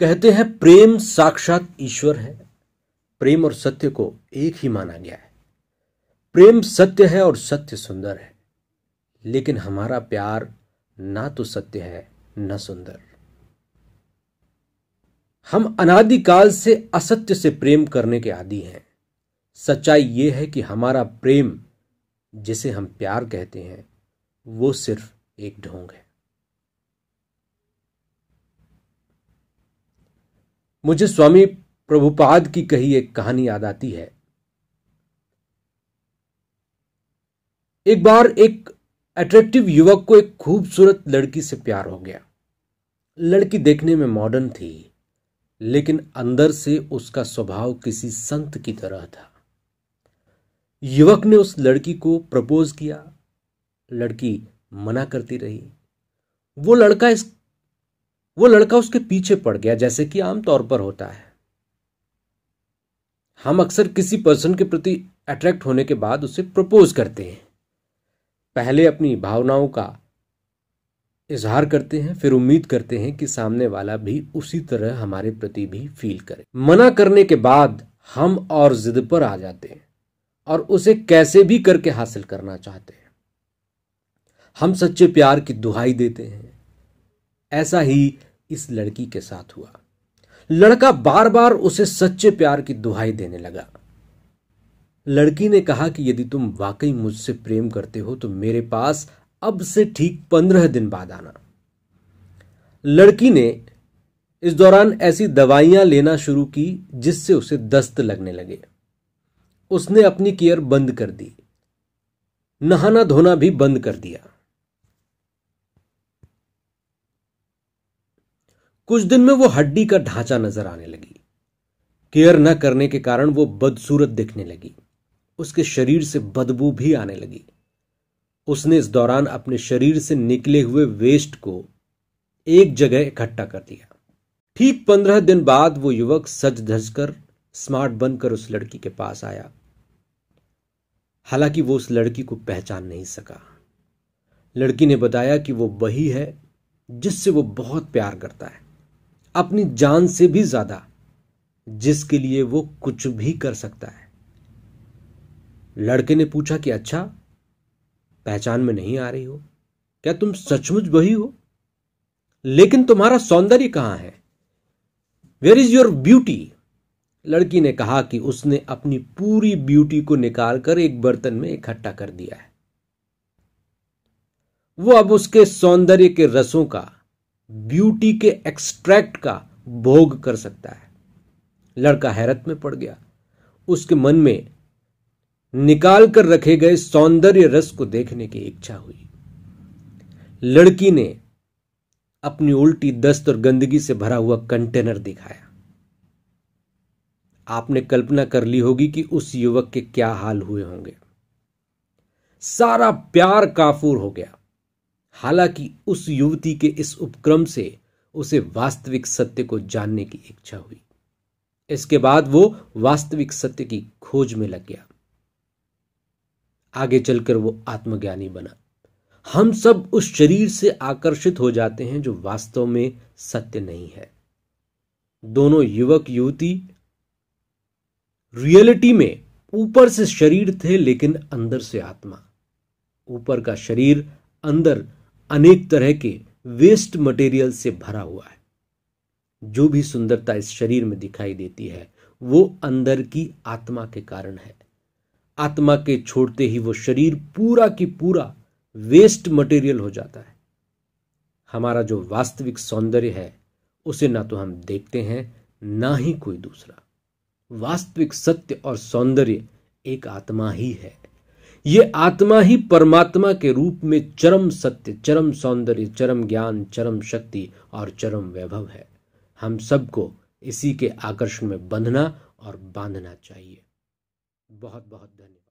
कहते हैं प्रेम साक्षात ईश्वर है प्रेम और सत्य को एक ही माना गया है प्रेम सत्य है और सत्य सुंदर है लेकिन हमारा प्यार ना तो सत्य है न सुंदर हम अनादिकाल से असत्य से प्रेम करने के आदि हैं सच्चाई ये है कि हमारा प्रेम जिसे हम प्यार कहते हैं वो सिर्फ एक ढोंग है मुझे स्वामी प्रभुपाद की कही एक कहानी याद आती है एक बार एक अट्रैक्टिव युवक को एक खूबसूरत लड़की से प्यार हो गया लड़की देखने में मॉडर्न थी लेकिन अंदर से उसका स्वभाव किसी संत की तरह था युवक ने उस लड़की को प्रपोज किया लड़की मना करती रही वो लड़का इस वो लड़का उसके पीछे पड़ गया जैसे कि आमतौर पर होता है हम अक्सर किसी पर्सन के प्रति अट्रैक्ट होने के बाद उसे प्रपोज करते हैं पहले अपनी भावनाओं का इजहार करते हैं फिर उम्मीद करते हैं कि सामने वाला भी उसी तरह हमारे प्रति भी फील करे मना करने के बाद हम और जिद पर आ जाते हैं और उसे कैसे भी करके हासिल करना चाहते हैं हम सच्चे प्यार की दुहाई देते हैं ऐसा ही इस लड़की के साथ हुआ लड़का बार बार उसे सच्चे प्यार की दुहाई देने लगा लड़की ने कहा कि यदि तुम वाकई मुझसे प्रेम करते हो तो मेरे पास अब से ठीक पंद्रह दिन बाद आना लड़की ने इस दौरान ऐसी दवाइयां लेना शुरू की जिससे उसे दस्त लगने लगे उसने अपनी केयर बंद कर दी नहाना धोना भी बंद कर दिया कुछ दिन में वो हड्डी का ढांचा नजर आने लगी केयर न करने के कारण वो बदसूरत दिखने लगी उसके शरीर से बदबू भी आने लगी उसने इस दौरान अपने शरीर से निकले हुए वेस्ट को एक जगह इकट्ठा कर दिया ठीक पंद्रह दिन बाद वो युवक सज धज कर स्मार्ट बनकर उस लड़की के पास आया हालांकि वो उस लड़की को पहचान नहीं सका लड़की ने बताया कि वो वही है जिससे वो बहुत प्यार करता है अपनी जान से भी ज्यादा जिसके लिए वो कुछ भी कर सकता है लड़के ने पूछा कि अच्छा पहचान में नहीं आ रही हो क्या तुम सचमुच वही हो लेकिन तुम्हारा सौंदर्य कहां है वेयर इज योर ब्यूटी लड़की ने कहा कि उसने अपनी पूरी ब्यूटी को निकालकर एक बर्तन में इकट्ठा कर दिया है वो अब उसके सौंदर्य के रसों का ब्यूटी के एक्सट्रैक्ट का भोग कर सकता है लड़का हैरत में पड़ गया उसके मन में निकाल कर रखे गए सौंदर्य रस को देखने की इच्छा हुई लड़की ने अपनी उल्टी दस्त और गंदगी से भरा हुआ कंटेनर दिखाया आपने कल्पना कर ली होगी कि उस युवक के क्या हाल हुए होंगे सारा प्यार काफूर हो गया हालांकि उस युवती के इस उपक्रम से उसे वास्तविक सत्य को जानने की इच्छा हुई इसके बाद वो वास्तविक सत्य की खोज में लग गया आगे चलकर वो आत्मज्ञानी बना हम सब उस शरीर से आकर्षित हो जाते हैं जो वास्तव में सत्य नहीं है दोनों युवक युवती रियलिटी में ऊपर से शरीर थे लेकिन अंदर से आत्मा ऊपर का शरीर अंदर अनेक तरह के वेस्ट मटेरियल से भरा हुआ है जो भी सुंदरता इस शरीर में दिखाई देती है वो अंदर की आत्मा के कारण है आत्मा के छोड़ते ही वो शरीर पूरा की पूरा वेस्ट मटेरियल हो जाता है हमारा जो वास्तविक सौंदर्य है उसे ना तो हम देखते हैं ना ही कोई दूसरा वास्तविक सत्य और सौंदर्य एक आत्मा ही है ये आत्मा ही परमात्मा के रूप में चरम सत्य चरम सौंदर्य चरम ज्ञान चरम शक्ति और चरम वैभव है हम सबको इसी के आकर्षण में बंधना और बांधना चाहिए बहुत बहुत धन्यवाद